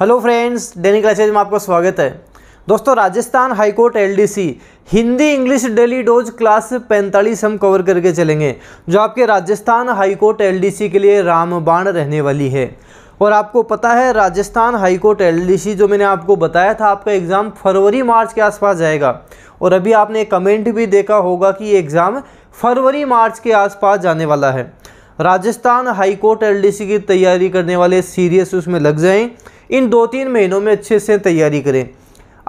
hello friends daily classes में आपका स्वागत है दोस्तों Rajasthan high court LDC Hindi English daily dose class 45 हम कवर करके चलेंगे जो आपके राजस्थान हाईकोर्ट एलडीसी के लिए रामबाण रहने वाली है और आपको पता है राजस्थान हाईकोर्ट एलडीसी जो मैंने आपको बताया था आपका एग्ज़ाम फरवरी मार्च के आसपास जाएगा और अभी आपने कमेंट भी देखा होगा कि ये एग्ज़ाम फरवरी मार्च के आसपास जाने वाला है राजस्थान हाईकोर्ट एलडीसी की तैयारी करने वाले सीरियस उसमें लग जाएँ इन दो तीन महीनों में अच्छे से तैयारी करें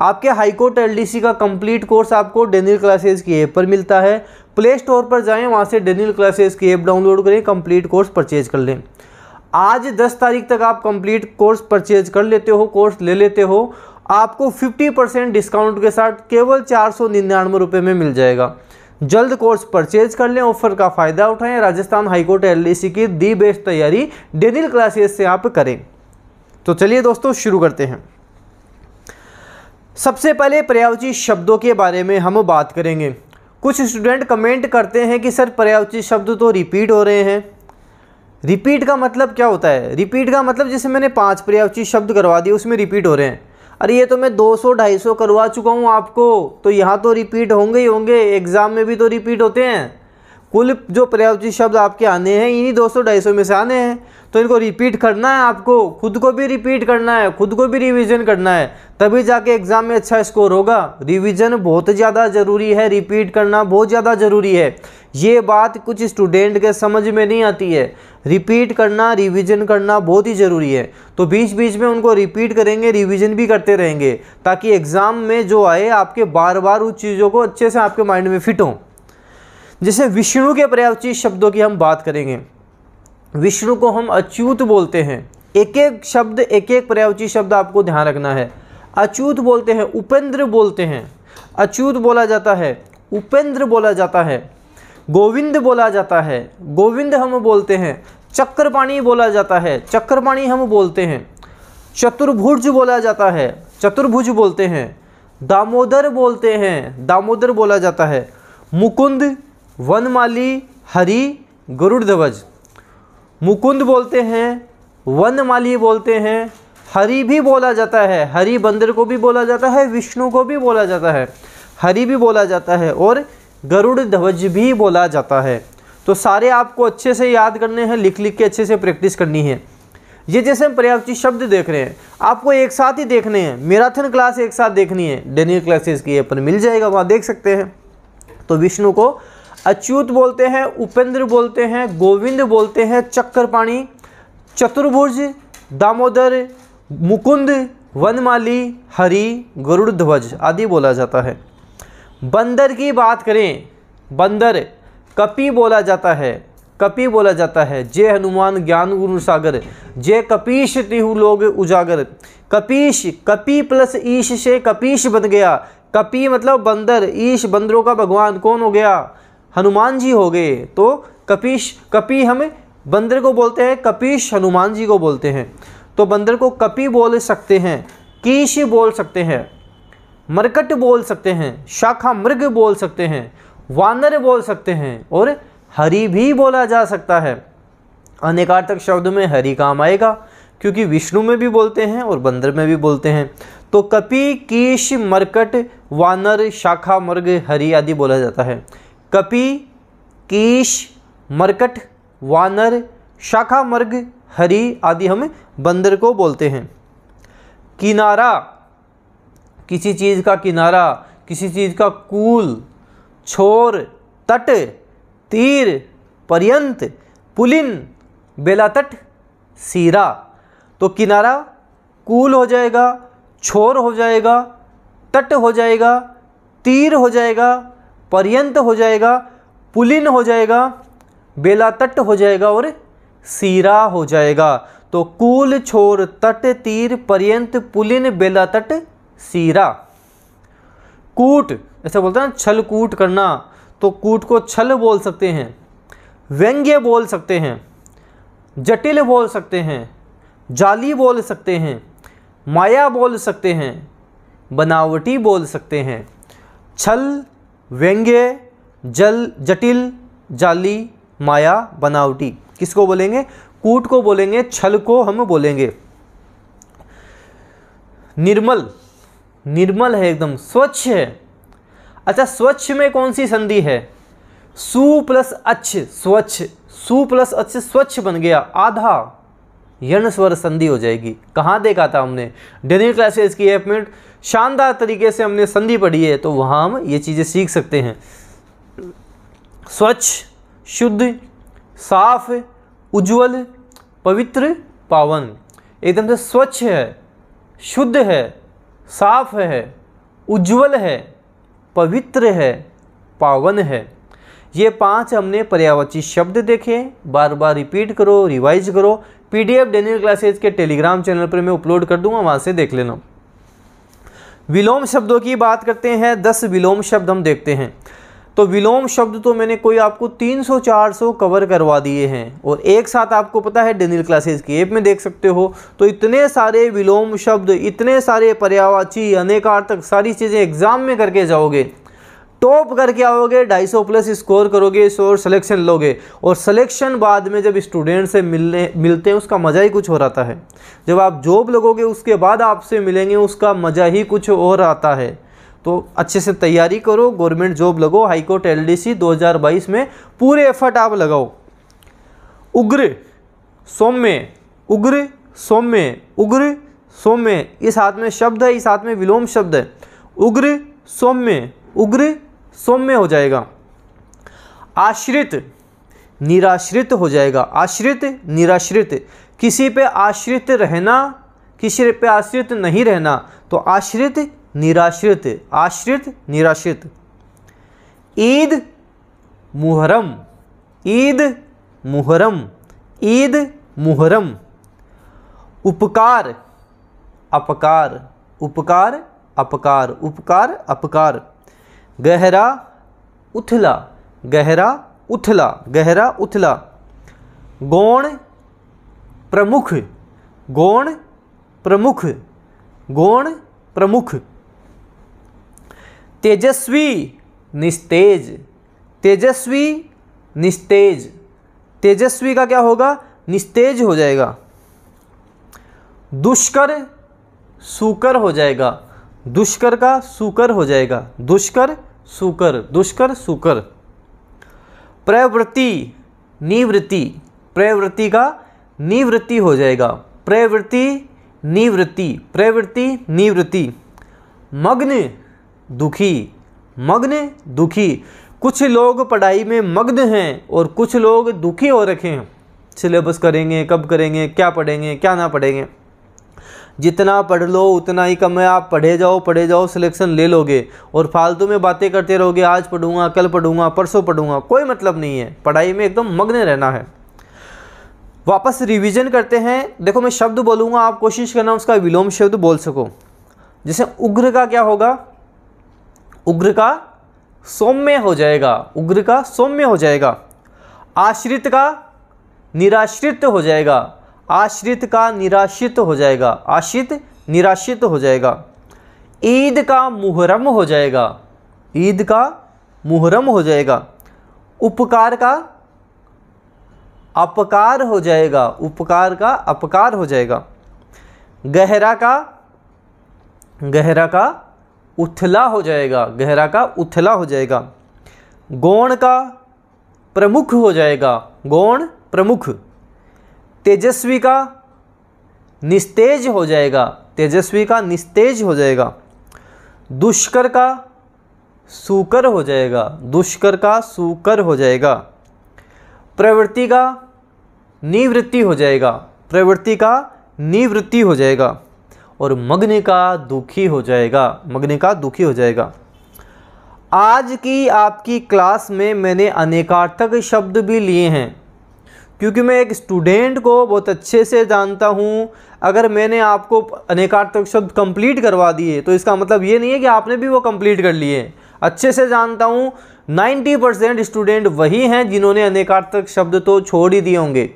आपके हाईकोर्ट एल डी सी का कम्प्लीट कोर्स आपको डेनियल क्लासेज की ऐप पर मिलता है प्ले स्टोर पर जाएं वहाँ से डेनियल क्लासेस की ऐप डाउनलोड करें कम्प्लीट कोर्स परचेज कर लें आज 10 तारीख तक आप कंप्लीट कोर्स परचेज कर लेते हो कोर्स ले लेते हो आपको 50 परसेंट डिस्काउंट के साथ केवल चार सौ निन्यानवे रुपये में मिल जाएगा जल्द कोर्स परचेज कर लें ऑफर का फ़ायदा उठाएं राजस्थान हाईकोर्ट एल की दी बेस्ट तैयारी डेनियल क्लासेस से आप करें तो चलिए दोस्तों शुरू करते हैं सबसे पहले पर्यावची शब्दों के बारे में हम बात करेंगे कुछ स्टूडेंट कमेंट करते हैं कि सर पर्यावची शब्द तो रिपीट हो रहे हैं रिपीट का मतलब क्या होता है रिपीट का मतलब जैसे मैंने पांच पर्यावची शब्द करवा दिए उसमें रिपीट हो रहे हैं अरे ये तो मैं 200 250 करवा चुका हूँ आपको तो यहाँ तो रिपीट होंगे ही होंगे एग्ज़ाम में भी तो रिपीट होते हैं कुल जो पर्यायवाची शब्द आपके आने हैं इन्हीं 200 250 में से आने हैं तो इनको रिपीट करना है आपको खुद को भी रिपीट करना है खुद को भी रिवीजन करना है तभी जाके एग्ज़ाम में अच्छा स्कोर होगा रिवीजन बहुत ज़्यादा ज़रूरी है रिपीट करना बहुत ज़्यादा ज़रूरी है ये बात कुछ स्टूडेंट के समझ में नहीं आती है रिपीट करना रिवीजन करना बहुत ही ज़रूरी है तो बीच बीच में उनको रिपीट करेंगे रिवीजन भी करते रहेंगे ताकि एग्ज़ाम में जो आए आपके बार बार उस चीज़ों को अच्छे से आपके माइंड में फिट हों जैसे विष्णु के पर्यावची शब्दों की हम बात करेंगे विष्णु को हम अच्युत बोलते हैं एक एक शब्द एक एक पर्यावची शब्द आपको ध्यान रखना है अच्युत बोलते हैं उपेंद्र बोलते हैं अच्युत बोला जाता है उपेंद्र बोला जाता है गोविंद बोला जाता है गोविंद हम बोलते हैं चक्रपाणी बोला जाता है चक्रपाणी हम बोलते हैं चतुर्भुज बोला जाता है चतुर्भुज बोलते हैं दामोदर बोलते हैं दामोदर बोला जाता है मुकुंद वनमाली हरि गरुड़ध्वज मुकुंद बोलते हैं वनमाली बोलते हैं हरि भी बोला जाता है हरि बंदर को भी बोला जाता है विष्णु को भी बोला जाता है हरि भी बोला जाता है और गरुड़ ध्वज भी बोला जाता है तो सारे आपको अच्छे से याद करने हैं लिख लिख के अच्छे से प्रैक्टिस करनी है ये जैसे हम पर्याप्त शब्द देख रहे हैं आपको एक साथ ही देखने हैं मैराथन क्लास एक साथ देखनी है डेनियल क्लासेस की अपन मिल जाएगा वहाँ देख सकते हैं तो विष्णु को अच्युत बोलते हैं उपेंद्र बोलते हैं गोविंद बोलते हैं चक्करपाणी चतुर्भुज दामोदर मुकुंद वनमाली हरि गरुड़ध्वज आदि बोला जाता है बंदर की बात करें बंदर कपि बोला जाता है कपि बोला जाता है जय हनुमान ज्ञान गुरु सागर जय कपीश तिहु लोग उजागर कपीश कपि प्लस ईश से कपीश बन गया कपि मतलब बंदर ईश बंदरों का भगवान कौन हो गया हनुमान जी हो गए तो कपीश कपि हम बंदर को बोलते हैं कपीश हनुमान जी को बोलते हैं तो बंदर को कपि बोल सकते हैं कीश बोल सकते हैं मरकट बोल सकते हैं शाखा मृग बोल सकते हैं वानर बोल सकते हैं और हरी भी बोला जा सकता है अनेकार्थक शब्द में हरी काम आएगा क्योंकि विष्णु में भी बोलते हैं और बंदर में भी बोलते हैं तो कपि कीश मरकट वानर शाखा मृग हरी आदि बोला जाता है कपि कीश मरकट वानर शाखा मर्ग हरी आदि हम बंदर को बोलते हैं किनारा किसी चीज़ का किनारा किसी चीज़ का कूल छोर तट तीर पर्यंत पुलिन बेलातट सीरा तो किनारा कूल हो जाएगा छोर हो जाएगा तट हो जाएगा तीर हो जाएगा पर्यंत हो जाएगा पुलिन हो जाएगा बेलातट हो जाएगा और सीरा हो जाएगा तो कूल छोर तट तीर पर्यंत पुलिन बेलातट सीरा कूट ऐसा बोलते हैं छल कूट करना तो कूट को छल बोल सकते हैं व्यंग्य बोल सकते हैं जटिल बोल सकते हैं जाली बोल सकते हैं माया बोल सकते हैं बनावटी बोल सकते हैं छल व्यंग्य जल जटिल जाली माया बनावटी किसको बोलेंगे कूट को बोलेंगे छल को हम बोलेंगे निर्मल निर्मल है एकदम स्वच्छ है अच्छा स्वच्छ में कौन सी संधि है सु प्लस अच्छ स्वच्छ सु प्लस अच्छ स्वच्छ बन गया आधा यण स्वर संधि हो जाएगी कहाँ देखा था हमने डेनियल क्लासेस की ऐप मिनट शानदार तरीके से हमने संधि पढ़ी है तो वहाँ हम ये चीज़ें सीख सकते हैं स्वच्छ शुद्ध साफ उज्जवल पवित्र पावन एकदम से स्वच्छ है शुद्ध है साफ है उज्जवल है पवित्र है पावन है ये पांच हमने पर्यावाची शब्द देखे बार बार रिपीट करो रिवाइज करो पीडीएफ डेनियल क्लासेज के टेलीग्राम चैनल पर मैं अपलोड कर दूंगा वहाँ से देख लेना विलोम शब्दों की बात करते हैं दस विलोम शब्द हम देखते हैं तो विलोम शब्द तो मैंने कोई आपको 300-400 कवर करवा दिए हैं और एक साथ आपको पता है डेनिल क्लासेस की ऐप में देख सकते हो तो इतने सारे विलोम शब्द इतने सारे पर्यावाची अनेकार्थक सारी चीज़ें एग्ज़ाम में करके जाओगे टॉप करके आओगे 250 प्लस स्कोर करोगे इस और सलेक्शन लोगे और सलेक्शन बाद में जब स्टूडेंट से मिलने मिलते हैं उसका मज़ा ही कुछ और आता है जब आप जॉब लगोगे उसके बाद आपसे मिलेंगे उसका मज़ा ही कुछ और आता है तो अच्छे से तैयारी करो गवर्नमेंट जॉब लगो हाईकोर्ट एल डी बाईस में पूरे एफर्ट आप लगाओ उग्र सौम्य उग्र सौम्य उग्र सौम्य इस हाथ में शब्द है इस हाथ में विलोम शब्द है उग्र सौम्य उग्र सौम्य हो जाएगा आश्रित निराश्रित हो जाएगा आश्रित निराश्रित किसी पे आश्रित रहना किसी पे आश्रित नहीं रहना तो आश्रित निराश्रित आश्रित निराश्रित ईद मुहर्रम ईद मुहर्रम ईद मुहर्रम उपकार अपकार उपकार अपकार उपकार अपकार गहरा उथला गहरा उथला गहरा उथला गौण प्रमुख गौण प्रमुख गौण प्रमुख तेजस्वी निस्तेज तेजस्वी निस्तेज तेजस्वी का क्या होगा निस्तेज हो जाएगा दुष्कर सुकर हो जाएगा दुष्कर का सुकर हो जाएगा दुष्कर सुकर दुष्कर सुकर प्रवृत्ति निवृत्ति प्रवृत्ति का निवृत्ति हो जाएगा प्रवृत्ति निवृत्ति प्रवृत्ति निवृत्ति मग्न दुखी मग्न दुखी कुछ लोग पढ़ाई में मग्न हैं और कुछ लोग दुखी हो रखे हैं सिलेबस करेंगे कब करेंगे क्या पढ़ेंगे क्या ना पढ़ेंगे जितना पढ़ लो उतना ही कम है आप पढ़े जाओ पढ़े जाओ सिलेक्शन ले लोगे और फालतू में बातें करते रहोगे आज पढ़ूंगा कल पढ़ूंगा परसों पढ़ूंगा कोई मतलब नहीं है पढ़ाई में एकदम मग्न रहना है वापस रिवीजन करते हैं देखो मैं शब्द बोलूँगा आप कोशिश करना उसका विलोम शब्द बोल सको जैसे उग्र का क्या होगा उग्र का सौम्य हो जाएगा उग्र का सौम्य हो जाएगा आश्रित का निराश्रित हो जाएगा आश्रित का निराश्रित हो जाएगा आश्रित निराश्रित हो जाएगा ईद का मुहरम हो जाएगा ईद का मुहरम हो जाएगा उपकार का अपकार हो जाएगा उपकार का अपकार हो जाएगा गहरा का गहरा का उथला हो जाएगा गहरा का उथला हो जाएगा गौण का प्रमुख हो जाएगा गौण प्रमुख तेजस्वी का निस्तेज हो जाएगा तेजस्वी का निस्तेज हो जाएगा दुष्कर का सूकर हो जाएगा दुष्कर का सूकर हो जाएगा प्रवृत्ति का निवृत्ति हो जाएगा प्रवृत्ति का निवृत्ति हो जाएगा और मग्न का दुखी हो जाएगा मग्न का दुखी हो जाएगा आज की आपकी क्लास में मैंने अनेकार्थक शब्द भी लिए हैं क्योंकि मैं एक स्टूडेंट को बहुत अच्छे से जानता हूँ अगर मैंने आपको अनेकार्थक शब्द कंप्लीट करवा दिए तो इसका मतलब ये नहीं है कि आपने भी वो कंप्लीट कर लिए अच्छे से जानता हूँ 90 परसेंट स्टूडेंट वही हैं जिन्होंने अनेकार्थक शब्द तो छोड़ ही दिए होंगे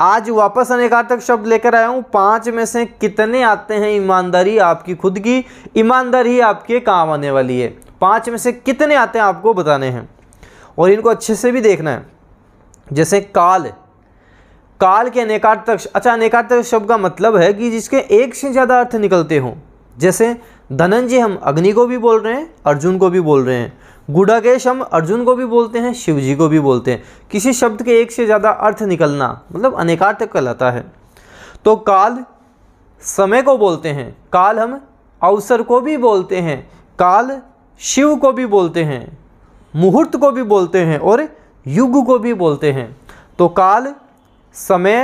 आज वापस अनेकार्थक शब्द लेकर आया हूँ पाँच में से कितने आते हैं ईमानदारी आपकी खुद की ईमानदारी आपके काम आने वाली है पाँच में से कितने आते हैं आपको बताने हैं और इनको अच्छे से भी देखना है जैसे काल काल के अनेकार्थक अच्छा अनेकार्थक शब्द का मतलब है कि जिसके एक से ज़्यादा अर्थ निकलते हों जैसे धनंजय हम अग्नि को भी बोल रहे हैं अर्जुन को भी बोल रहे हैं गुड़ाकेश हम अर्जुन को भी बोलते हैं शिव जी को भी बोलते हैं किसी शब्द के एक से ज़्यादा अर्थ निकलना मतलब अनेकार्थक कहलाता है तो काल समय को बोलते हैं काल हम अवसर को भी बोलते हैं काल शिव को भी बोलते हैं मुहूर्त को भी बोलते हैं और युग को भी बोलते हैं तो काल समय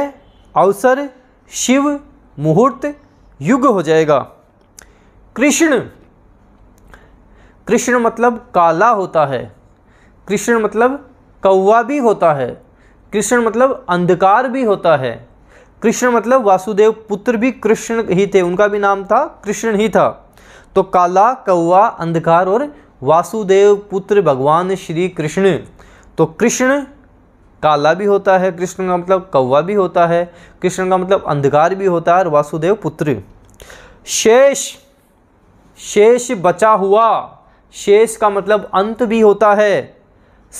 अवसर शिव मुहूर्त युग हो जाएगा कृष्ण कृष्ण मतलब काला होता है कृष्ण मतलब कौवा भी होता है कृष्ण मतलब अंधकार भी होता है कृष्ण मतलब वासुदेव पुत्र भी कृष्ण ही थे उनका भी नाम था कृष्ण ही था तो काला कौवा अंधकार और वासुदेव पुत्र भगवान श्री कृष्ण तो कृष्ण काला भी होता है कृष्ण का मतलब कौवा भी होता है कृष्ण का मतलब अंधकार भी होता है और वासुदेव पुत्र शेष शेष बचा हुआ शेष का मतलब अंत भी होता है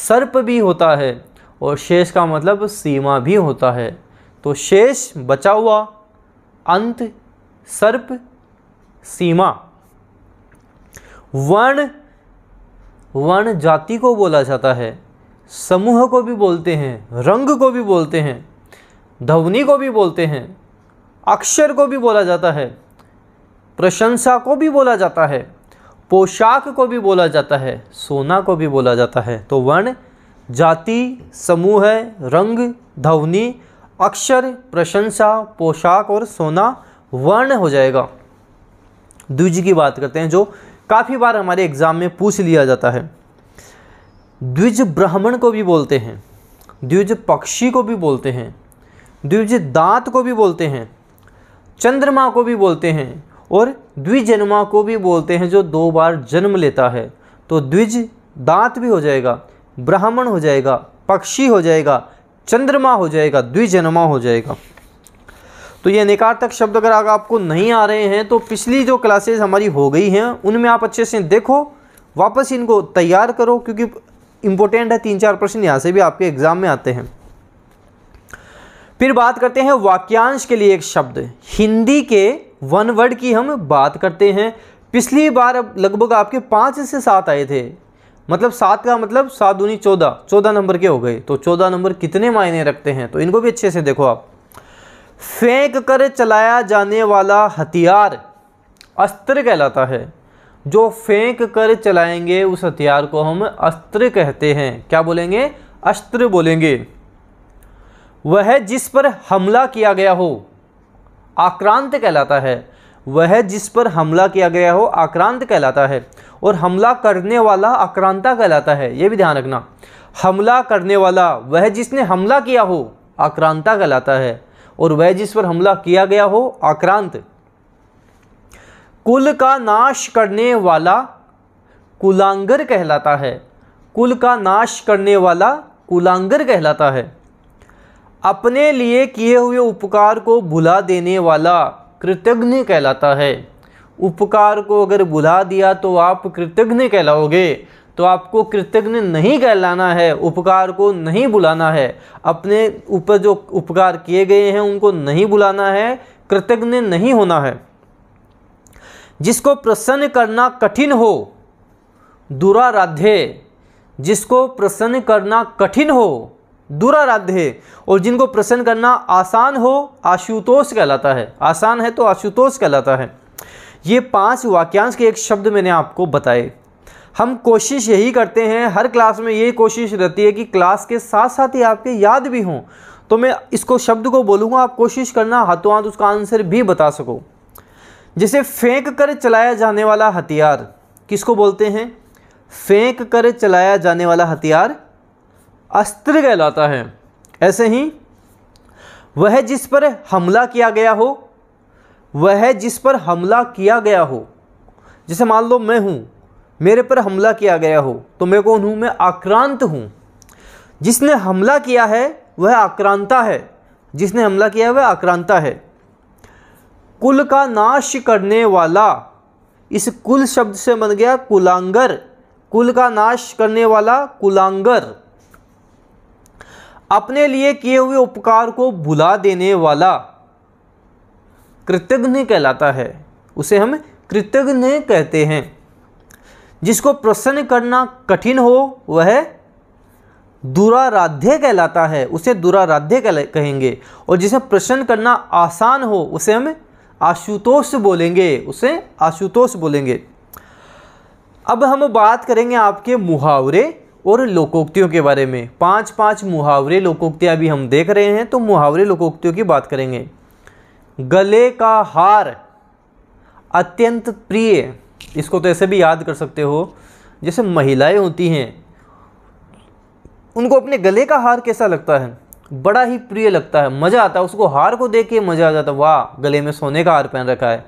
सर्प भी होता है और शेष का मतलब सीमा भी होता है तो शेष बचा हुआ अंत सर्प सीमा वर्ण वर्ण जाति को बोला जाता है समूह को भी बोलते हैं रंग को भी बोलते हैं ध्वनि को भी बोलते हैं अक्षर को भी बोला जाता है प्रशंसा को भी बोला जाता है पोशाक को भी बोला जाता है सोना को भी बोला जाता है तो वर्ण जाति समूह रंग ध्वनि अक्षर प्रशंसा पोशाक और सोना वर्ण हो जाएगा दूजी की बात करते हैं जो काफ़ी बार हमारे एग्ज़ाम में पूछ लिया जाता है द्विज ब्राह्मण को भी बोलते हैं द्विज पक्षी को भी बोलते हैं द्विज दांत को भी बोलते हैं चंद्रमा को भी बोलते हैं और द्विजन्मा को भी बोलते हैं जो दो बार जन्म लेता है तो द्विज दांत भी हो जाएगा ब्राह्मण हो जाएगा पक्षी हो जाएगा चंद्रमा हो जाएगा द्विजन्मा हो जाएगा तो ये निकारतक शब्द अगर आगे आपको नहीं आ रहे हैं तो पिछली जो क्लासेज हमारी हो गई हैं उनमें आप अच्छे से देखो वापस इनको तैयार करो क्योंकि इंपॉर्टेंट है तीन चार प्रश्न यहाँ से भी आपके एग्जाम में आते हैं फिर बात करते हैं वाक्यांश के लिए एक शब्द हिंदी के वन वर्ड की हम बात करते हैं पिछली बार लगभग आपके पाँच से सात आए थे मतलब सात का मतलब सात दूनी चौदह चौदह नंबर के हो गए तो चौदह नंबर कितने मायने रखते हैं तो इनको भी अच्छे से देखो आप फेंक कर चलाया जाने वाला हथियार अस्त्र कहलाता है जो फेंक कर चलाएंगे उस हथियार को हम अस्त्र कहते हैं क्या बोलेंगे अस्त्र बोलेंगे वह जिस पर हमला किया गया हो आक्रांत कहलाता है वह जिस पर हमला किया गया हो आक्रांत कहलाता है और हमला करने वाला आक्रांता कहलाता है ये भी ध्यान रखना हमला करने वाला वह जिसने हमला किया हो आक्रांता कहलाता है और वह जिस पर हमला किया गया हो आक्रांत कुल का नाश करने वाला कुलांगर कहलाता है कुल का नाश करने वाला कुलांगर कहलाता है अपने लिए किए हुए उपकार को भुला देने वाला कृतज्ञ कहलाता है उपकार को अगर भुला दिया तो आप कृतज्ञ कहलाओगे तो आपको कृतज्ञ नहीं कहलाना है उपकार को नहीं बुलाना है अपने ऊपर जो उपकार किए गए हैं उनको नहीं बुलाना है कृतज्ञ नहीं होना है जिसको प्रसन्न करना कठिन हो दुराराध्य जिसको प्रसन्न करना कठिन हो दुराराध्य और जिनको प्रसन्न करना आसान हो आशुतोष कहलाता है आसान है तो आशुतोष कहलाता है ये पांच वाक्यांश के एक शब्द मैंने आपको बताए हम कोशिश यही करते हैं हर क्लास में ये कोशिश रहती है कि क्लास के साथ साथ ही आपके याद भी हों तो मैं इसको शब्द को बोलूँगा आप कोशिश करना हाथों हाथ उसका आंसर भी बता सको जिसे फेंक कर चलाया जाने वाला हथियार किसको बोलते हैं फेंक कर चलाया जाने वाला हथियार अस्त्र कहलाता है ऐसे ही वह जिस पर हमला किया गया हो वह जिस पर हमला किया गया हो जैसे मान लो मैं हूँ मेरे पर हमला किया गया हो तो मैं कौन हूँ मैं आक्रांत हूँ जिसने हमला किया है वह आक्रांता है जिसने हमला किया है वह आक्रांता है कुल का नाश करने वाला इस कुल शब्द से बन गया कुलांगर कुल का नाश करने वाला कुलांगर अपने लिए किए हुए उपकार को भुला देने वाला कृतज्ञ कहलाता है उसे हम कृतज्ञ कहते हैं जिसको प्रसन्न करना कठिन हो वह दुराराध्य कहलाता है उसे दुराराध्य कहेंगे और जिसे प्रसन्न करना आसान हो उसे हम आशुतोष बोलेंगे उसे आशुतोष बोलेंगे अब हम बात करेंगे आपके मुहावरे और लोकोक्तियों के बारे में पांच पांच मुहावरे लोकोक्तियाँ अभी हम देख रहे हैं तो मुहावरे लोकोक्तियों की बात करेंगे गले का हार अत्यंत प्रिय इसको तो ऐसे भी याद कर सकते हो जैसे महिलाएं होती हैं उनको अपने गले का हार कैसा लगता है बड़ा ही प्रिय लगता है मज़ा आता है उसको हार को देख के मज़ा आ जाता है वाह गले में सोने का हार पहन रखा है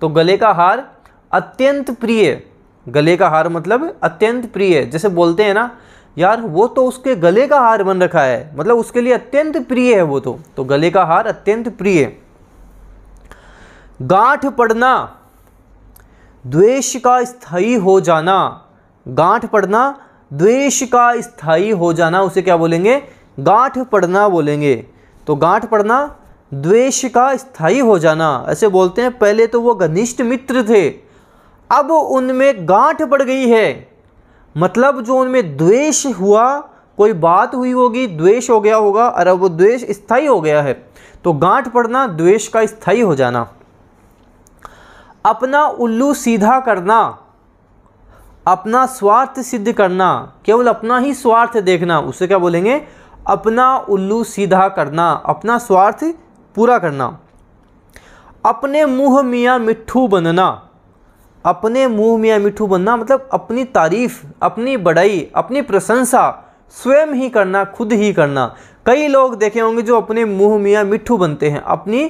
तो गले का हार अत्यंत प्रिय गले का हार मतलब अत्यंत प्रिय जैसे बोलते हैं ना यार वो तो उसके गले का हार बन रखा है मतलब उसके लिए अत्यंत प्रिय है वो तो तो गले का हार अत्यंत प्रिय गांठ पड़ना द्वेष का स्थाई हो जाना गांठ पड़ना द्वेष का स्थाई हो जाना उसे क्या बोलेंगे गांठ पढ़ना बोलेंगे तो गांठ पढ़ना द्वेष का स्थायी हो जाना ऐसे बोलते हैं पहले तो वो घनिष्ठ मित्र थे अब उनमें गांठ पड़ गई है मतलब जो उनमें द्वेष हुआ कोई बात हुई होगी द्वेष हो गया होगा और अब वो द्वेष स्थाई हो गया है तो गांठ पड़ना द्वेष का स्थाई हो जाना अपना उल्लू सीधा करना अपना स्वार्थ सिद्ध करना केवल अपना ही स्वार्थ देखना उसे क्या बोलेंगे अपना उल्लू सीधा करना अपना स्वार्थ पूरा करना अपने मुँह मियाँ मिट्ठू बनना अपने मुँह मियाँ मिट्ठू बनना मतलब अपनी तारीफ़ अपनी बड़ाई अपनी प्रशंसा स्वयं ही करना खुद ही करना कई लोग देखे होंगे जो अपने मुँह मियाँ मिट्ठू बनते हैं अपनी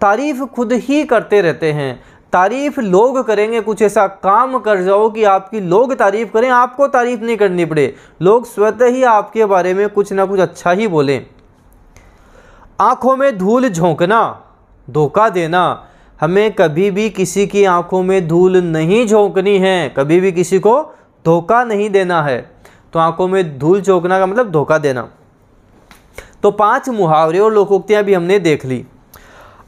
तारीफ़ खुद ही करते रहते हैं तारीफ़ लोग करेंगे कुछ ऐसा काम कर जाओ कि आपकी लोग तारीफ़ करें आपको तारीफ़ नहीं करनी पड़े लोग स्वतः ही आपके बारे में कुछ ना कुछ अच्छा ही बोलें आंखों में धूल झोंकना धोखा देना हमें कभी भी किसी की आंखों में धूल नहीं झोंकनी है कभी भी किसी को धोखा नहीं देना है तो आंखों में धूल झोंकना का मतलब धोखा देना तो पांच मुहावरे और लोकोक्तियां भी हमने देख ली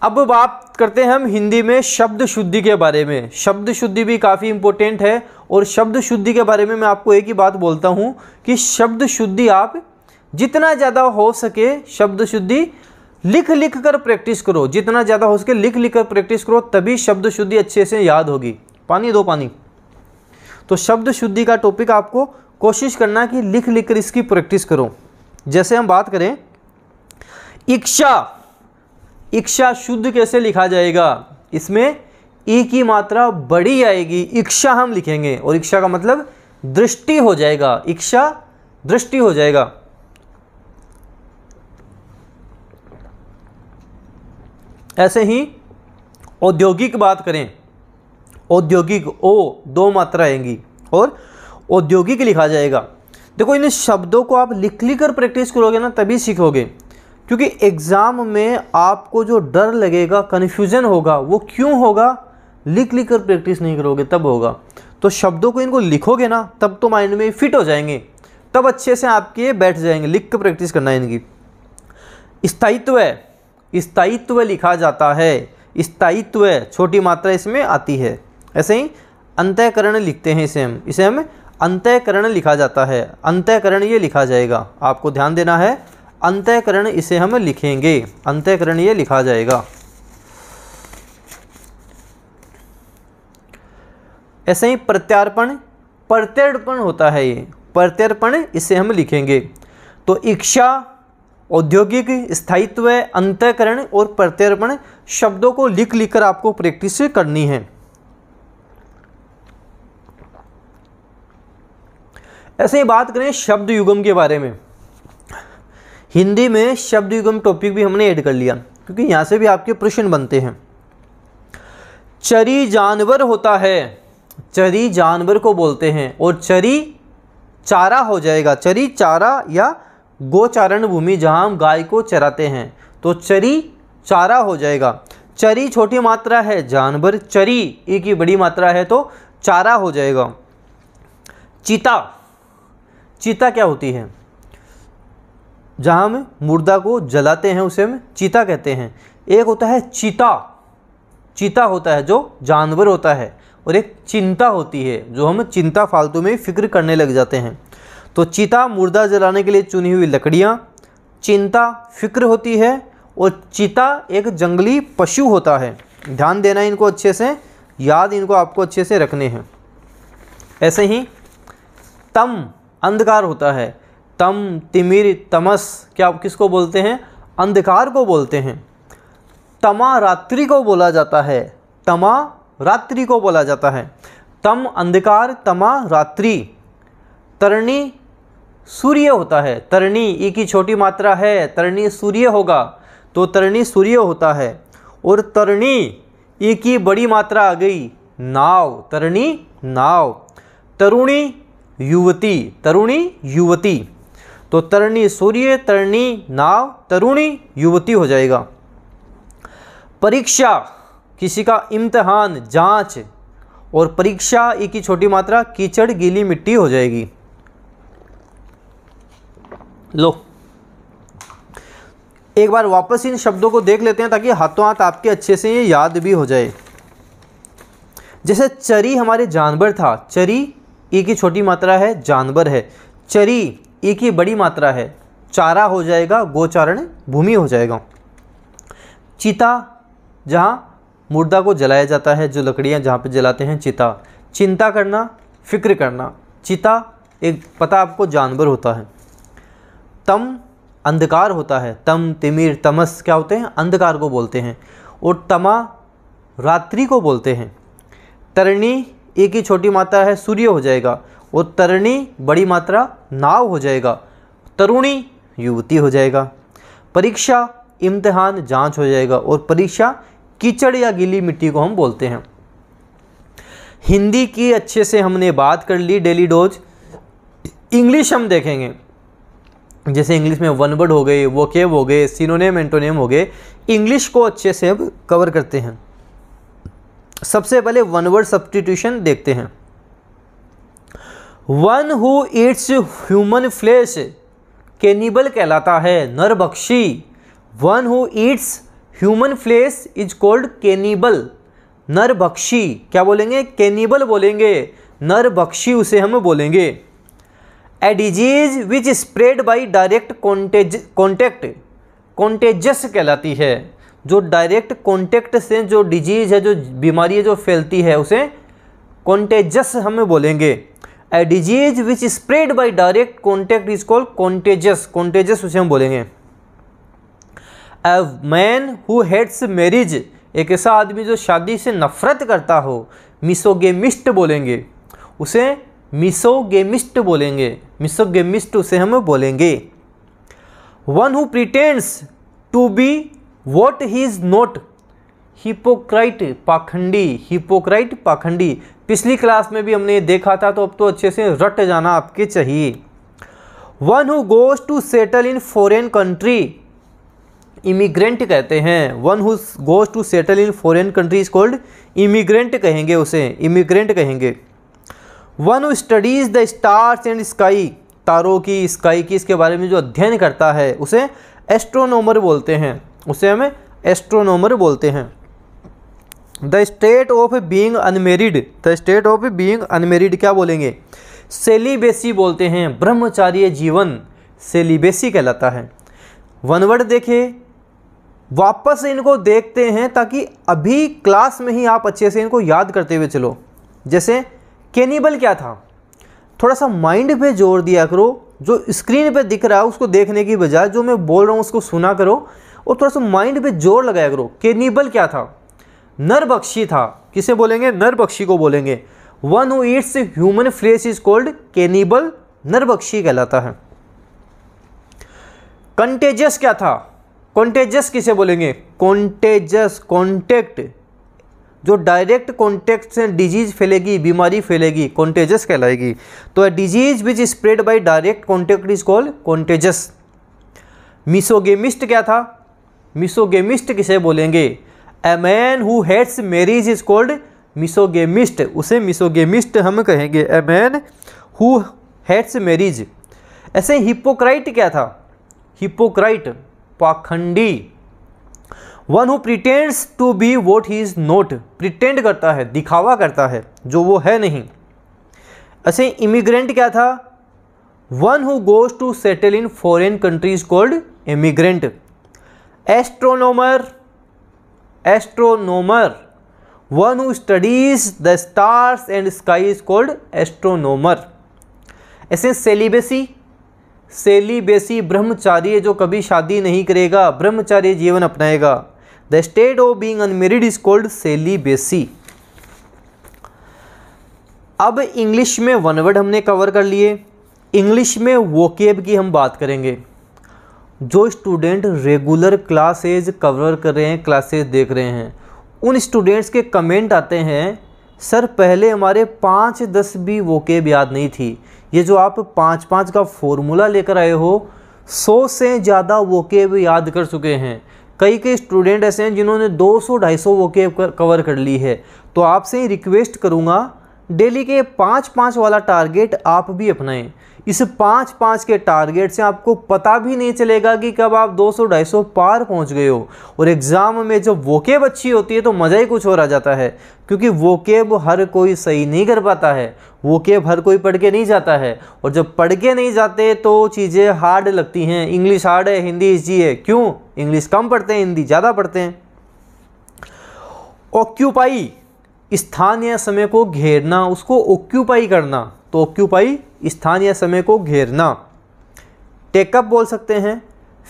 अब बाप करते हैं हम हिंदी में शब्द शुद्धि के बारे में शब्द शुद्धि भी काफ़ी इम्पोर्टेंट है और शब्द शुद्धि के बारे में मैं आपको एक ही बात बोलता हूँ कि शब्द शुद्धि आप जितना ज़्यादा हो सके शब्द शुद्धि लिख लिख कर प्रैक्टिस करो जितना ज़्यादा हो सके लिख लिख कर प्रैक्टिस करो तभी शब्द शुद्धि अच्छे से याद होगी पानी दो पानी तो शब्द शुद्धि का टॉपिक आपको कोशिश करना कि लिख लिख कर इसकी प्रैक्टिस करो जैसे हम बात करें इच्छा इक्षा शुद्ध कैसे लिखा जाएगा इसमें ई की मात्रा बड़ी आएगी इक्षा हम लिखेंगे और इक्षा का मतलब दृष्टि हो जाएगा इक्षा दृष्टि हो जाएगा ऐसे ही औद्योगिक बात करें औद्योगिक ओ दो मात्रा आएंगी और औद्योगिक लिखा जाएगा देखो इन शब्दों को आप लिख लिख कर प्रैक्टिस करोगे ना तभी सीखोगे क्योंकि एग्ज़ाम में आपको जो डर लगेगा कन्फ्यूज़न होगा वो क्यों होगा लिख लिख कर प्रैक्टिस नहीं करोगे तब होगा तो शब्दों को इनको लिखोगे ना तब तो माइंड में फिट हो जाएंगे तब अच्छे से आपके बैठ जाएंगे लिख कर प्रैक्टिस करना है इनकी स्थायित्व स्थायित्व लिखा जाता है स्थायित्व छोटी मात्रा इसमें आती है ऐसे ही अंत्यकरण लिखते हैं इसे हम इसे हम अंत्यकरण लिखा जाता है अंत्यकरण ये लिखा जाएगा आपको ध्यान देना है अंत्यकरण इसे हम लिखेंगे अंत्यकरण ये लिखा जाएगा ऐसे ही प्रत्यार्पण प्रत्यर्पण होता है ये प्रत्यर्पण इसे हम लिखेंगे तो इच्छा औद्योगिक स्थायित्व अंत्यकरण और प्रत्यर्पण शब्दों को लिख लिख कर आपको प्रैक्टिस करनी है ऐसे ही बात करें शब्द युगम के बारे में हिंदी में शब्द युगम टॉपिक भी हमने ऐड कर लिया क्योंकि यहाँ से भी आपके प्रश्न बनते हैं चरी जानवर होता है चरी जानवर को बोलते हैं और चरी चारा हो जाएगा चरी चारा या गोचारण भूमि जहाँ हम गाय को चराते हैं तो चरी चारा हो जाएगा चरी छोटी मात्रा है जानवर चरी एक की बड़ी मात्रा है तो चारा हो जाएगा चीता चीता क्या होती है जहाँ हम मुर्दा को जलाते हैं उसे हम चीता कहते हैं एक होता है चीता चीता होता है जो जानवर होता है और एक चिंता होती है जो हम चिंता फालतू में फिक्र करने लग जाते हैं तो चीता मुर्दा जलाने के लिए चुनी हुई लकड़ियाँ चिंता फिक्र होती है और चीता एक जंगली पशु होता है ध्यान देना इनको अच्छे से याद इनको आपको अच्छे से रखने हैं ऐसे ही तम अंधकार होता है तम तिमिर तमस क्या किसको बोलते हैं अंधकार को बोलते हैं तमा रात्रि को बोला जाता है तमा रात्रि को बोला जाता है तम अंधकार तमा रात्रि तरणी सूर्य होता है तरणी ई की छोटी मात्रा है तरणी सूर्य होगा तो तरणी सूर्य होता है और तरणी ई की बड़ी मात्रा आ गई नाव तरणी नाव तरुणी युवती तरुणी युवती तो तरणी सूर्य तरणी नाव तरुणी युवती हो जाएगा परीक्षा किसी का इम्तहान जांच और परीक्षा एक ही छोटी मात्रा कीचड़ गीली मिट्टी हो जाएगी लो एक बार वापस इन शब्दों को देख लेते हैं ताकि हाथों हाथ आपके अच्छे से ये याद भी हो जाए जैसे चरी हमारे जानवर था चरी ई की छोटी मात्रा है जानवर है चरी एक ही बड़ी मात्रा है चारा हो जाएगा गोचारण भूमि हो जाएगा चिता जहाँ मुर्दा को जलाया जाता है जो लकड़ियाँ जहाँ पे जलाते हैं चिता चिंता करना फिक्र करना चिता एक पता आपको जानवर होता है तम अंधकार होता है तम तिमिर तमस क्या होते हैं अंधकार को बोलते हैं और तमा रात्रि को बोलते हैं तरणी एक ही छोटी मात्रा है सूर्य हो जाएगा तरणी बड़ी मात्रा नाव हो जाएगा तरुणी युवती हो जाएगा परीक्षा इम्तहान जांच हो जाएगा और परीक्षा कीचड़ या गीली मिट्टी को हम बोलते हैं हिंदी की अच्छे से हमने बात कर ली डेली डोज इंग्लिश हम देखेंगे जैसे इंग्लिश में वन वर्ड हो गए वो केव हो गए सिनोनेम एंटोनेम हो गए इंग्लिश को अच्छे से अब कवर करते हैं सबसे पहले वन वर्ड सब्सटीट्यूशन देखते हैं one who eats human flesh cannibal कहलाता है नरभक्षी one who eats human flesh is called cannibal नरभक्षी क्या बोलेंगे केनिबल बोलेंगे नरभक्षी उसे हम बोलेंगे a disease which spread by direct contag contact contagious कहलाती है जो डायरेक्ट कॉन्टेक्ट से जो डिजीज़ है जो बीमारी है जो फैलती है उसे कॉन्टेजस हम बोलेंगे a disease which spread by direct contact is called contagious contagious उसे हम बोलेंगे a man who hates marriage एक ऐसा आदमी जो शादी से नफरत करता हो मिसोगेमिस्ट बोलेंगे उसे मिसोगेमिस्ट बोलेंगे मिसोगेमिस्ट उसे हम बोलेंगे one who pretends to be what he is not hypocrite पाखंडी हिपोक्राइट पाखंडी पिछली क्लास में भी हमने देखा था तो अब तो अच्छे से रट जाना आपके चाहिए one who goes to settle in foreign country immigrant कहते हैं one who goes to settle in foreign country is called immigrant कहेंगे उसे इमिग्रेंट कहेंगे one who studies the stars and sky तारों की स्काई की इसके बारे में जो अध्ययन करता है उसे एस्ट्रोनोमर बोलते हैं उसे हमें एस्ट्रोनोमर बोलते हैं the state of being unmarried the state of being unmarried क्या बोलेंगे सेलिबेसी बोलते हैं ब्रह्मचार्य जीवन सेलिबेसी कहलाता है वनवर्ड देखे वापस इनको देखते हैं ताकि अभी क्लास में ही आप अच्छे से इनको याद करते हुए चलो जैसे केनिबल क्या था थोड़ा सा माइंड पे जोर दिया करो जो स्क्रीन पे दिख रहा है उसको देखने की बजाय जो मैं बोल रहा हूँ उसको सुना करो और थोड़ा सा माइंड पे जोर लगाया करो केनिबल क्या था नरबक्षी था किसे बोलेंगे नरबक्षी को बोलेंगे one who eats human flesh is called cannibal नरबक्षी कहलाता है कंटेजस क्या था कॉन्टेजस किसे बोलेंगे कॉन्टेजस कॉन्टेक्ट जो डायरेक्ट कॉन्टेक्ट से डिजीज फैलेगी बीमारी फैलेगी कॉन्टेजस कहलाएगी तो a disease which spread by direct contact is called contagious misogamist क्या था मिसोगेमिस्ट किसे बोलेंगे a man who hates marriage is called misogamist उसे मिसोगेमिस्ट हम कहेंगे a man who hates marriage ऐसे हिपोक्राइट क्या था हिपोक्राइट पाखंडी one who pretends to be what he is not pretend करता है दिखावा करता है जो वो है नहीं ऐसे इमिग्रेंट क्या था one who goes to settle in foreign countries called immigrant astronomer astronomer one who studies the stars and sky is called astronomer ऐसे सेलिबेसी सेलिबेसी ब्रह्मचार्य जो कभी शादी नहीं करेगा ब्रह्मचार्य जीवन अपनाएगा the state of being unmarried is called celibacy अब इंग्लिश में वन वर्ड हमने कवर कर लिए इंग्लिश में वोकेब की हम बात करेंगे जो स्टूडेंट रेगुलर क्लासेज कवर कर रहे हैं क्लासेज देख रहे हैं उन स्टूडेंट्स के कमेंट आते हैं सर पहले हमारे पाँच दस भी वोकेब याद नहीं थी ये जो आप पाँच पाँच का फॉर्मूला लेकर आए हो सौ से ज़्यादा वोकेब याद कर चुके हैं कई कई स्टूडेंट ऐसे हैं जिन्होंने 200 250 वोकेब कवर कर ली है तो आपसे ही रिक्वेस्ट करूँगा डेली के पाँच पाँच वाला टारगेट आप भी अपनाएं इस पाँच पाँच के टारगेट से आपको पता भी नहीं चलेगा कि कब आप 200 250 पार पहुंच गए हो और एग्ज़ाम में जब वोकेब अच्छी होती है तो मज़ा ही कुछ और आ जाता है क्योंकि वोकेब हर कोई सही नहीं कर पाता है वोकेब हर कोई पढ़ के नहीं जाता है और जब पढ़ के नहीं जाते तो चीज़ें हार्ड लगती हैं इंग्लिश हार्ड है हिंदी ईजी है क्यों इंग्लिश कम पढ़ते हैं हिंदी ज़्यादा पढ़ते हैं ऑक्यूपाई स्थान या समय को घेरना उसको ऑक्यूपाई करना तो ऑक्यूपाई स्थान या समय को घेरना टेकअप बोल सकते हैं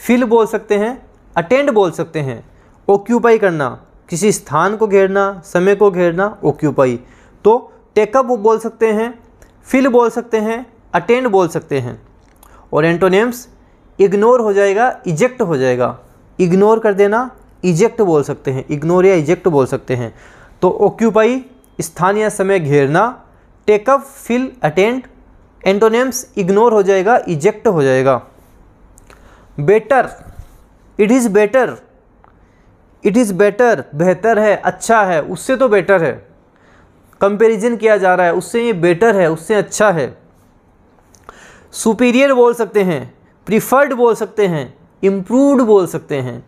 फिल बोल सकते हैं अटेंड बोल सकते हैं ऑक्यूपाई करना किसी स्थान को घेरना समय को घेरना ऑक्यूपाई तो टेकअप बोल सकते हैं फिल बोल सकते हैं अटेंड बोल सकते हैं और एंटोनेम्स इग्नोर हो जाएगा इजेक्ट हो जाएगा इग्नोर कर देना इजेक्ट बोल सकते हैं इग्नोर या इजेक्ट बोल सकते हैं तो ऑक्यूपाई स्थान या समय घेरना take up fill attend antonyms ignore हो जाएगा इजेक्ट हो जाएगा better it is better it is better बेहतर है अच्छा है उससे तो बेटर है कंपेरिजन किया जा रहा है उससे ये बेटर है उससे अच्छा है सुपीरियर बोल सकते हैं प्रीफर्ड बोल सकते हैं इम्प्रूवड बोल सकते हैं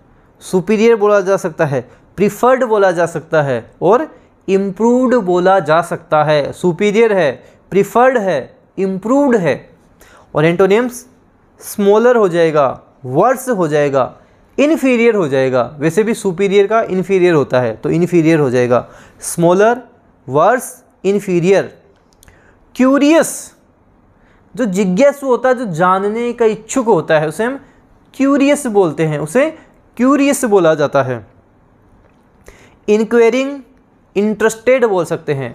सुपीरियर बोला जा सकता है प्रीफर्ड बोला जा सकता है और इम्प्रूवड बोला जा सकता है सुपीरियर है प्रिफर्ड है इम्प्रूवड है और एंटोनेम्स स्मॉलर हो जाएगा वर्स हो जाएगा इन्फीरियर हो जाएगा वैसे भी सुपीरियर का इन्फीरियर होता है तो इन्फीरियर हो जाएगा स्मॉलर वर्स इन्फीरियर क्यूरियस जो जिज्ञासु होता है जो जानने का इच्छुक होता है उसे हम क्यूरियस बोलते हैं उसे क्यूरियस बोला जाता है इंक्वायरिंग इंटरेस्टेड बोल सकते हैं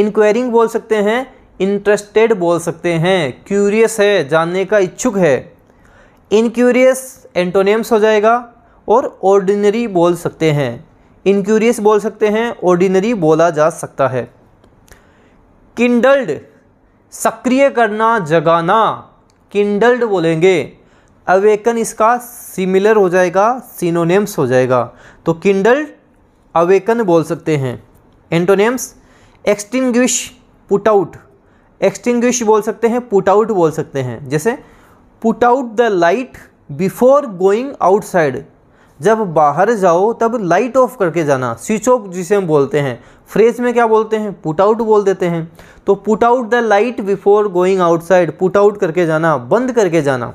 इंक्वायरिंग बोल सकते हैं इंटरेस्टेड बोल सकते हैं क्यूरियस है जानने का इच्छुक है इनक्यूरियस एंटोनेम्स हो जाएगा और ऑर्डिनरी बोल सकते हैं इनक्यूरियस बोल सकते हैं ऑर्डिनरी बोला जा सकता है किंडल्ड सक्रिय करना जगाना किंडल्ड बोलेंगे अवेकन इसका सिमिलर हो जाएगा सिनोनेम्स हो जाएगा तो किंडल्ड अवेकन बोल सकते हैं antonyms extinguish put out extinguish बोल सकते हैं पुट आउट बोल सकते हैं जैसे put out the light before going outside जब बाहर जाओ तब लाइट ऑफ करके जाना स्विच ऑफ जिसे हम बोलते हैं फ्रेज में क्या बोलते हैं पुट आउट बोल देते हैं तो put out the light before going outside put out करके जाना बंद करके जाना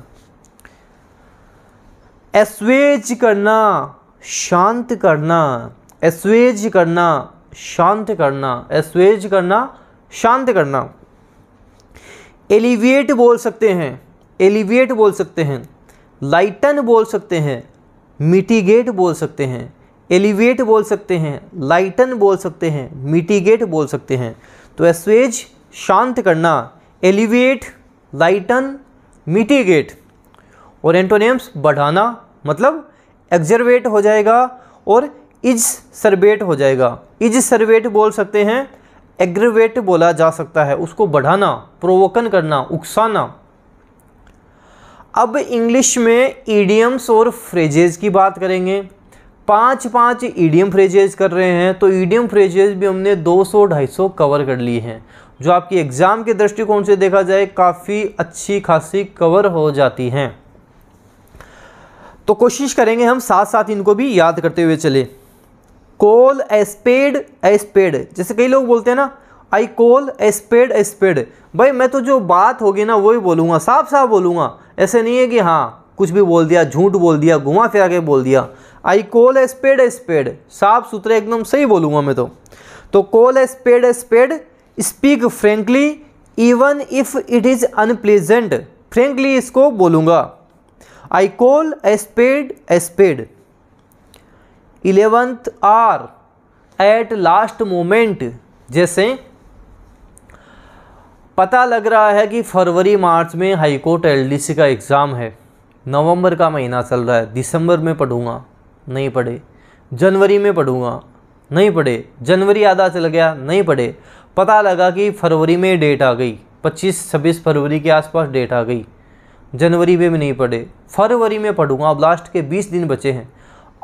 एसवेज करना शांत करना एसवेज करना शांत करना एसवेज करना शांत करना एलिविएट बोल सकते हैं एलिविएट बोल सकते हैं लाइटन बोल सकते हैं मिटिगेट बोल सकते हैं एलिवेट बोल सकते हैं लाइटन बोल सकते हैं मिटिगेट बोल सकते हैं तो एसवेज शांत करना एलिवेट लाइटन मिटिगेट और एंटोनेम्स बढ़ाना मतलब एग्जरवेट हो जाएगा और इज सर्वेट हो जाएगा इज सर्वेट बोल सकते हैं एग्रवेट बोला जा सकता है उसको बढ़ाना प्रोवोकन करना उकसाना अब इंग्लिश में ईडियम्स और फ्रेजेज की बात करेंगे पांच पांच ईडियम फ्रेजेज कर रहे हैं तो ईडियम फ्रेजेज भी हमने 200 250 कवर कर लिए हैं जो आपकी एग्ज़ाम के दृष्टिकोण से देखा जाए काफ़ी अच्छी खासी कवर हो जाती हैं तो कोशिश करेंगे हम साथ साथ इनको भी याद करते हुए चले call a spade a spade जैसे कई लोग बोलते हैं ना I call a spade a spade भाई मैं तो जो बात होगी ना वही बोलूँगा साफ साफ बोलूँगा ऐसे नहीं है कि हाँ कुछ भी बोल दिया झूठ बोल दिया घुमा फिरा के बोल दिया I call a spade a spade साफ सुथरे एकदम सही बोलूँगा मैं तो तो call a spade a spade speak frankly even if it is unpleasant frankly इसको बोलूँगा I call a spade a spade eleventh hour at last moment जैसे पता लग रहा है कि फरवरी मार्च में हाईकोर्ट एलडीसी का एग्ज़ाम है नवंबर का महीना चल रहा है दिसंबर में पढ़ूंगा नहीं पढ़े जनवरी में पढ़ूंगा नहीं पढ़े जनवरी आधा चल गया नहीं पढ़े पता लगा कि फरवरी में डेट आ गई 25-26 फरवरी के आसपास डेट आ गई जनवरी में भी नहीं पढ़े फरवरी में पढ़ूंगा अब लास्ट के 20 दिन बचे हैं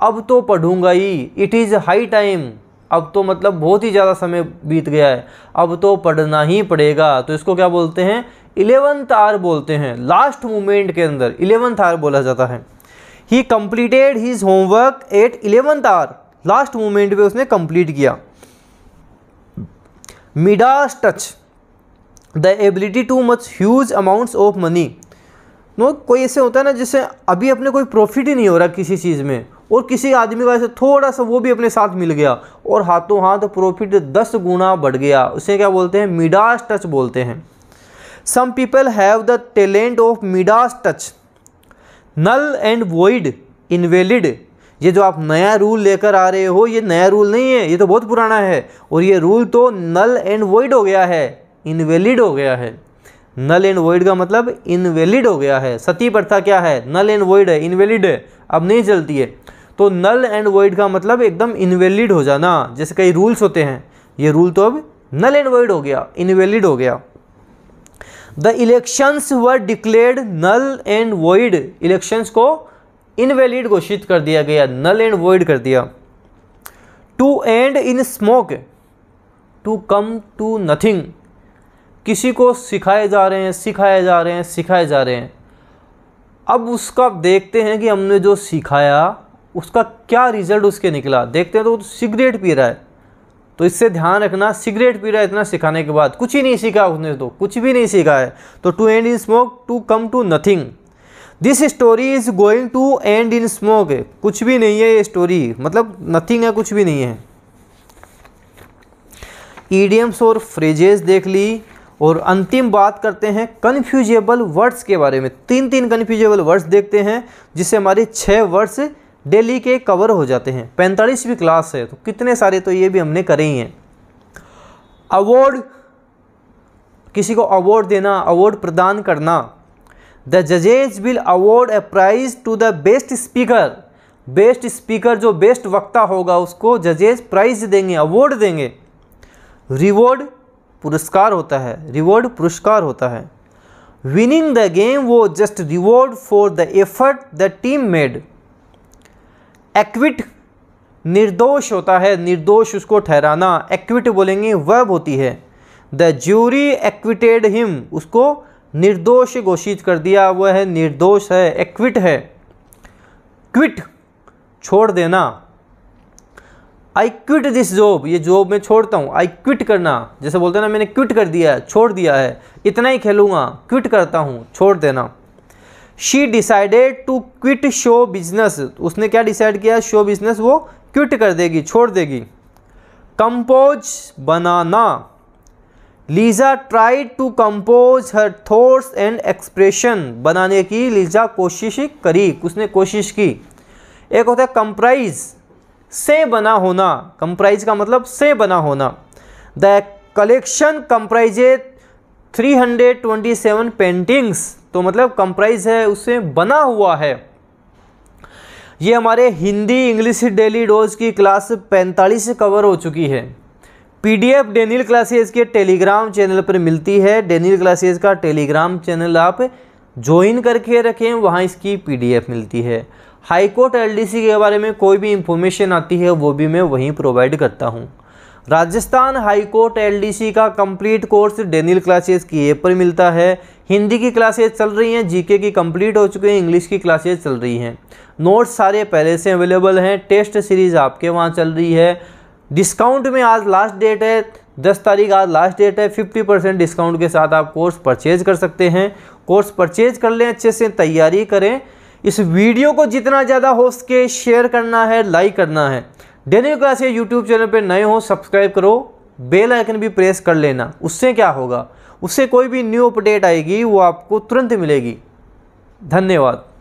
अब तो पढ़ूंगा ही इट इज़ हाई टाइम अब तो मतलब बहुत ही ज़्यादा समय बीत गया है अब तो पढ़ना ही पड़ेगा तो इसको क्या बोलते हैं इलेवंथ आर बोलते हैं लास्ट मोमेंट के अंदर इलेवंथ आर बोला जाता है he completed his homework at eleventh hour last moment पे उसने कंप्लीट किया Midas touch the ability to much huge amounts of money no कोई ऐसे होता है ना जिससे अभी अपने कोई प्रॉफिट ही नहीं हो रहा किसी चीज़ में और किसी आदमी का ऐसे थोड़ा सा वो भी अपने साथ मिल गया और हाथों हाथ प्रॉफिट दस गुना बढ़ गया उसे क्या बोलते हैं मिडास टच बोलते हैं some people have the talent of Midas touch null and void invalid ये जो आप नया रूल लेकर आ रहे हो ये नया रूल नहीं है ये तो बहुत पुराना है और ये रूल तो नल एंड वॉइड हो गया है इनवेलिड हो गया है नल एंड वॉइड का मतलब इनवेलिड हो गया है सती प्रथा क्या है नल एंड वॉइड है इनवेलिड है अब नहीं चलती है तो नल एंड वॉइड का मतलब एकदम इनवेलिड हो जाना जैसे कई रूल्स होते हैं ये रूल तो अब नल एंड वॉइड हो गया इनवेलिड हो गया the elections were declared null and void elections को इनवेलिड घोषित कर दिया गया नल एंड वॉइड कर दिया to end in smoke to come to nothing किसी को सिखाए जा रहे हैं सिखाए जा रहे हैं सिखाए जा रहे हैं अब उसका देखते हैं कि हमने जो सिखाया उसका क्या रिजल्ट उसके निकला देखते हैं तो वो तो सिगरेट पी रहा है तो इससे ध्यान रखना सिगरेट पी रहा है इतना सिखाने के बाद कुछ ही नहीं सीखा उसने तो कुछ भी नहीं सीखा है तो to end in smoke to come to nothing this story is going to end in smoke कुछ भी नहीं है ये स्टोरी मतलब नथिंग है कुछ भी नहीं है ईडियम्स और फ्रेजेस देख ली और अंतिम बात करते हैं कन्फ्यूजेबल वर्ड्स के बारे में तीन तीन कन्फ्यूजेबल वर्ड्स देखते हैं जिससे हमारे छः वर्ड्स डेली के कवर हो जाते हैं पैंतालीसवीं क्लास है तो कितने सारे तो ये भी हमने करे ही हैं अवार्ड किसी को अवार्ड देना अवार्ड प्रदान करना द जजेज will award a prize to the best speaker best speaker जो बेस्ट वक्ता होगा उसको जजेज प्राइज देंगे अवार्ड देंगे रिवॉर्ड पुरस्कार होता है रिवॉर्ड पुरस्कार होता है विनिंग द गेम वो just reward for the effort the team made acquit निर्दोष होता है निर्दोष उसको ठहराना एक्विट बोलेंगे वर्ब होती है द ज्यूरी एक्विटेड हिम उसको निर्दोष घोषित कर दिया वह है निर्दोष है एक्विट है क्विट छोड़ देना आई क्विट दिस जॉब ये जॉब मैं छोड़ता हूँ आई क्विट करना जैसे बोलते हैं ना मैंने क्विट कर दिया है छोड़ दिया है इतना ही खेलूँगा क्विट करता हूँ छोड़ देना she decided to quit show business उसने क्या डिसाइड किया शो बिजनेस वो क्विट कर देगी छोड़ देगी कंपोज बनाना Lisa try to compose her thoughts and expression बनाने की लीजा कोशिश करी उसने कोशिश की एक होता है कंप्राइज से बना होना कंप्राइज का मतलब से बना होना द कलेक्शन ट्वेंटी 327 पेंटिंग्स तो मतलब कंप्राइज है उससे बना हुआ है ये हमारे हिंदी इंग्लिश डेली डोज की क्लास पैंतालीस कवर हो चुकी है पीडीएफ डेनियल क्लासेस के टेलीग्राम चैनल पर मिलती है डेनियल क्लासेस का टेलीग्राम चैनल आप ज्वाइन करके रखें वहाँ इसकी पीडीएफ मिलती है हाईकोर्ट एलडीसी के बारे में कोई भी इंफॉर्मेशन आती है वो भी मैं वहीं प्रोवाइड करता हूँ Rajasthan high court L D C का कंप्लीट कोर्स डेनियल क्लासेस की ऐप पर मिलता है हिंदी की क्लासेज चल रही हैं जीके की कंप्लीट हो चुकी हैं इंग्लिश की क्लासेज चल रही हैं नोट्स सारे पहले से अवेलेबल हैं टेस्ट सीरीज़ आपके वहाँ चल रही है डिस्काउंट में आज लास्ट डेट है दस तारीख आज लास्ट डेट है फिफ्टी परसेंट डिस्काउंट के साथ आप कोर्स परचेज कर सकते हैं कोर्स परचेज कर लें अच्छे से तैयारी करें इस वीडियो को जितना ज़्यादा हो सके शेयर करना है लाइक करना है डेली क्लासेज यूट्यूब चैनल पर नए हो सब्सक्राइब करो बेल आइकन भी प्रेस कर लेना उससे क्या होगा उससे कोई भी न्यू अपडेट आएगी वो आपको तुरंत मिलेगी धन्यवाद